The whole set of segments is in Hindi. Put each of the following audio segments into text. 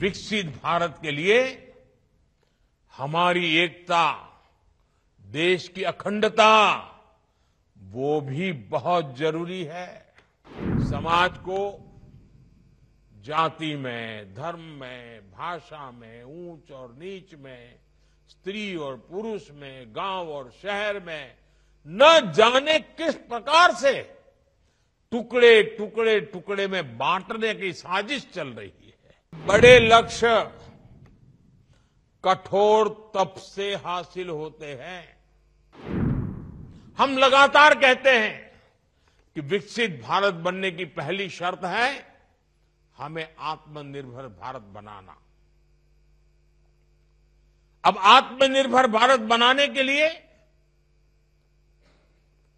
विकसित भारत के लिए हमारी एकता देश की अखंडता वो भी बहुत जरूरी है समाज को जाति में धर्म में भाषा में ऊंच और नीच में स्त्री और पुरुष में गांव और शहर में न जाने किस प्रकार से टुकड़े टुकड़े टुकड़े में बांटने की साजिश चल रही है बड़े लक्ष्य कठोर तप से हासिल होते हैं हम लगातार कहते हैं कि विकसित भारत बनने की पहली शर्त है हमें आत्मनिर्भर भारत बनाना अब आत्मनिर्भर भारत बनाने के लिए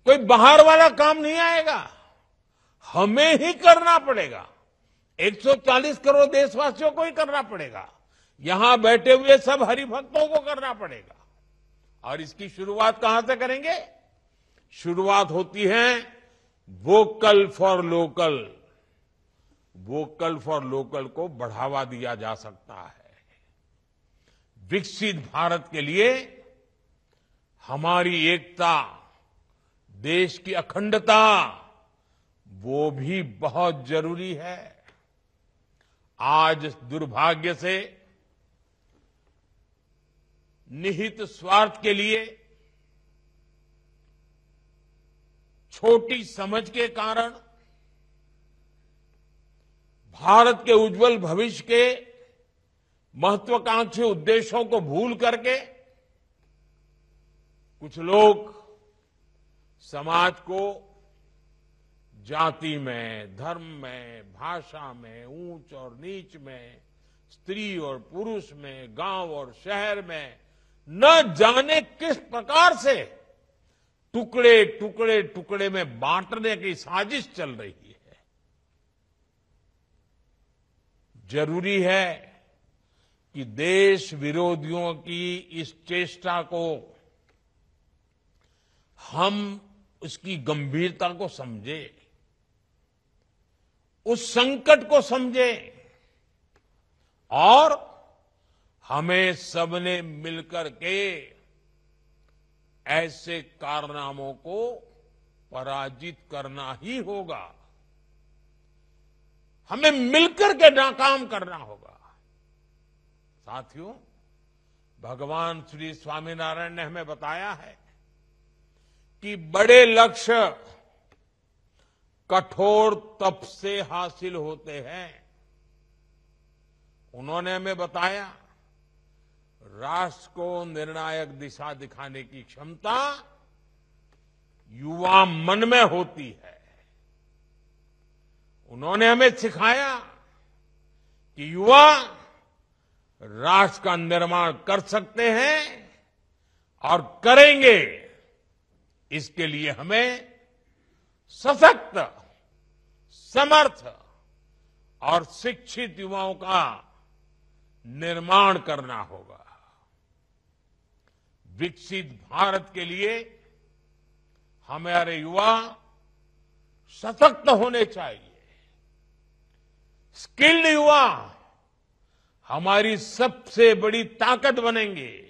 कोई बाहर वाला काम नहीं आएगा हमें ही करना पड़ेगा 140 करोड़ देशवासियों को ही करना पड़ेगा यहां बैठे हुए सब हरिभक्तों को करना पड़ेगा और इसकी शुरुआत कहां से करेंगे शुरुआत होती है vocal for local vocal for local को बढ़ावा दिया जा सकता है विकसित भारत के लिए हमारी एकता देश की अखंडता वो भी बहुत जरूरी है आज दुर्भाग्य से निहित स्वार्थ के लिए छोटी समझ के कारण भारत के उज्जवल भविष्य के महत्वाकांक्षी उद्देश्यों को भूल करके कुछ लोग समाज को जाति में धर्म में भाषा में ऊंच और नीच में स्त्री और पुरुष में गांव और शहर में न जाने किस प्रकार से टुकड़े टुकड़े टुकड़े में बांटने की साजिश चल रही है जरूरी है कि देश विरोधियों की इस चेष्टा को हम उसकी गंभीरता को समझें उस संकट को समझे और हमें सबने मिलकर के ऐसे कारनामों को पराजित करना ही होगा हमें मिलकर के नाकाम करना होगा साथियों भगवान श्री स्वामीनारायण ने हमें बताया है कि बड़े लक्ष्य कठोर तप से हासिल होते हैं उन्होंने हमें बताया राष्ट्र को निर्णायक दिशा दिखाने की क्षमता युवा मन में होती है उन्होंने हमें सिखाया कि युवा राष्ट्र का निर्माण कर सकते हैं और करेंगे इसके लिए हमें सशक्त समर्थ और शिक्षित युवाओं का निर्माण करना होगा विकसित भारत के लिए हमारे युवा सशक्त होने चाहिए स्किल्ड युवा हमारी सबसे बड़ी ताकत बनेंगे